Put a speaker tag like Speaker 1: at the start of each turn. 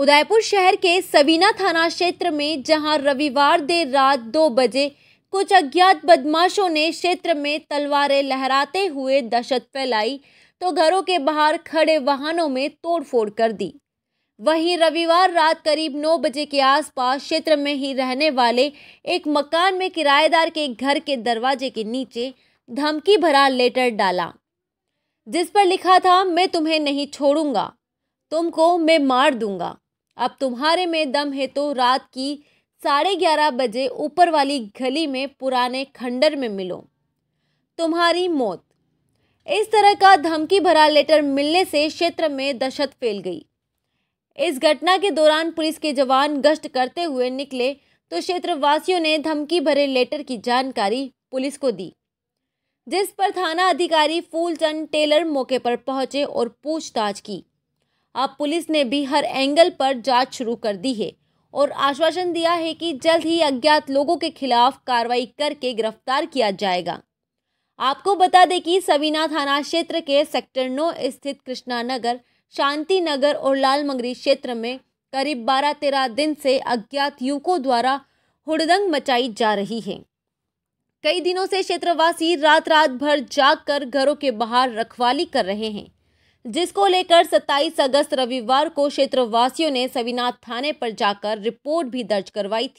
Speaker 1: उदयपुर शहर के सवीना थाना क्षेत्र में जहां रविवार देर रात दो बजे कुछ अज्ञात बदमाशों ने क्षेत्र में तलवारें लहराते हुए दहशत फैलाई तो घरों के बाहर खड़े वाहनों में तोड़फोड़ कर दी वहीं रविवार रात करीब नौ बजे के आसपास क्षेत्र में ही रहने वाले एक मकान में किराएदार के घर के दरवाजे के नीचे धमकी भरा लेटर डाला जिस पर लिखा था मैं तुम्हें नहीं छोड़ूंगा तुमको मैं मार दूंगा अब तुम्हारे में दम है तो रात की साढ़े ग्यारह बजे ऊपर वाली गली में पुराने खंडर में मिलो तुम्हारी मौत इस तरह का धमकी भरा लेटर मिलने से क्षेत्र में दहशत फैल गई इस घटना के दौरान पुलिस के जवान गश्त करते हुए निकले तो क्षेत्रवासियों ने धमकी भरे लेटर की जानकारी पुलिस को दी जिस पर थाना अधिकारी फूलचंद टेलर मौके पर पहुंचे और पूछताछ की अब पुलिस ने भी हर एंगल पर जांच शुरू कर दी है और आश्वासन दिया है कि जल्द ही अज्ञात लोगों के खिलाफ कार्रवाई करके गिरफ्तार किया जाएगा आपको बता दें कि सवीना थाना क्षेत्र के सेक्टर नौ स्थित कृष्णा नगर शांति नगर और लाल मंगरी क्षेत्र में करीब बारह तेरह दिन से अज्ञात युवकों द्वारा हुड़दंग मचाई जा रही है कई दिनों से क्षेत्रवासी रात रात भर जाग कर घरों के बाहर रखवाली कर रहे हैं जिसको लेकर 27 अगस्त रविवार को क्षेत्रवासियों ने सविनाथ थाने पर जाकर रिपोर्ट भी दर्ज करवाई थी